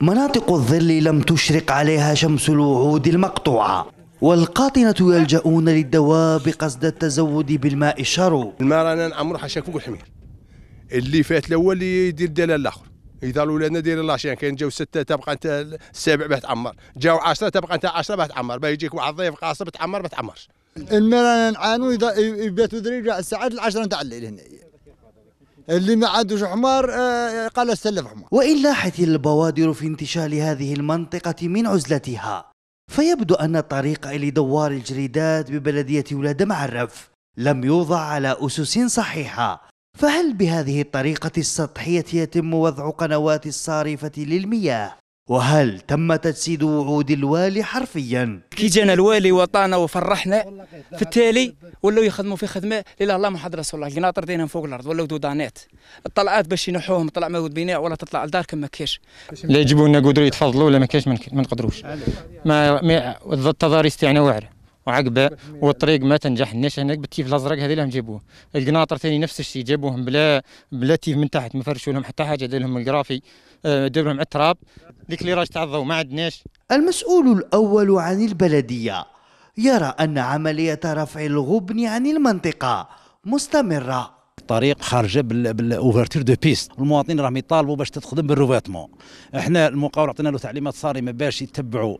مناطق الظل لم تشرق عليها شمس الوعود المقطوعة والقاطنة يلجؤون للدواء بقصد التزود بالماء الشرو الماء رانا نعمرو حشاك فوق الحمير اللي فات الاول يدير دلال الاخر اذا الاولاد الله شيء كان جاو سته تبقى انت السابع باه تعمر جاو 10 تبقى انت 10 باه تعمر باه يجيك واحد ضيف قاصب تعمر ما تعمرش الماء رانا نعانو اذا يباتوا دريجه الساعات العشرة نتاع الليل هنايا اللي ما عندوش حمار آه، آه، قال استلف حمار وإن لاحت البوادر في انتشال هذه المنطقة من عزلتها فيبدو أن الطريق إلى دوار الجريدات ببلدية ولاد معرف لم يوضع على أسس صحيحة فهل بهذه الطريقة السطحية يتم وضع قنوات الصارفة للمياه وهل تم تجسيد وعود الوالي حرفيا كي جانا الوالي وطانا وفرحنا في التالي ولاو يخدموا في خدمه الا الله محمد رسول الله القناطر دينهم فوق الارض ولاو دودانات الطلعات باش ينحوهم طلع مود بناء ولا تطلع لدار كما كاش لا يجيبوا لنا قدروا يتفضلوا ولا ما كاش ما نقدروش ما التضاريس تاعنا واعره وعقبه والطريق ما تنجحناش هناك بالتيف الازرق هذا اللي جابوه القناطر ثاني نفس الشيء جابوهم بلا بلا تيف من تحت ما فرشوا لهم حتى حاجه دار لهم الجرافي آه، دار لهم التراب اللي تاع الضوء ما عندناش المسؤول الاول عن البلديه يرى ان عمليه رفع الغبن عن المنطقه مستمره الطريق خارجه بالاوفرتير دو بيست المواطنين راهم يطالبوا باش تتخدم بالروفاتمون احنا المقاول عطينا له تعليمات صارمه باش يتبعوا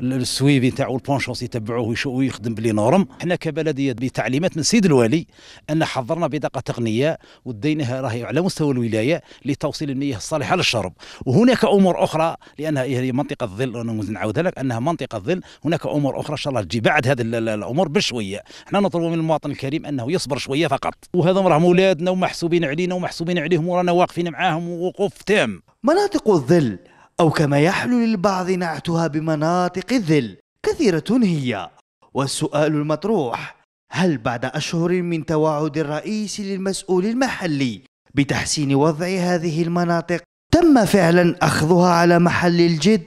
السويفي تاعو البونشونس يتبعوه ويخدم بلي نورم حنا كبلديه بتعليمات من سيد الوالي ان حضرنا بطاقه تقنيه وديناها راهي على مستوى الولايه لتوصيل المياه الصالحه للشرب وهناك امور اخرى لانها هي منطقه الظل نعاودها لك انها منطقه ظل هناك امور اخرى ان شاء الله تجي بعد هذه الامور بشويه حنا نطلب من المواطن الكريم انه يصبر شويه فقط وهذا راهم اولادنا ومحسوبين علينا ومحسوبين عليهم ورانا واقفين معاهم ووقوف تام مناطق الظل أو كما يحلو للبعض نعتها بمناطق الذل كثيرة هي والسؤال المطروح هل بعد أشهر من توعد الرئيس للمسؤول المحلي بتحسين وضع هذه المناطق تم فعلا أخذها على محل الجد؟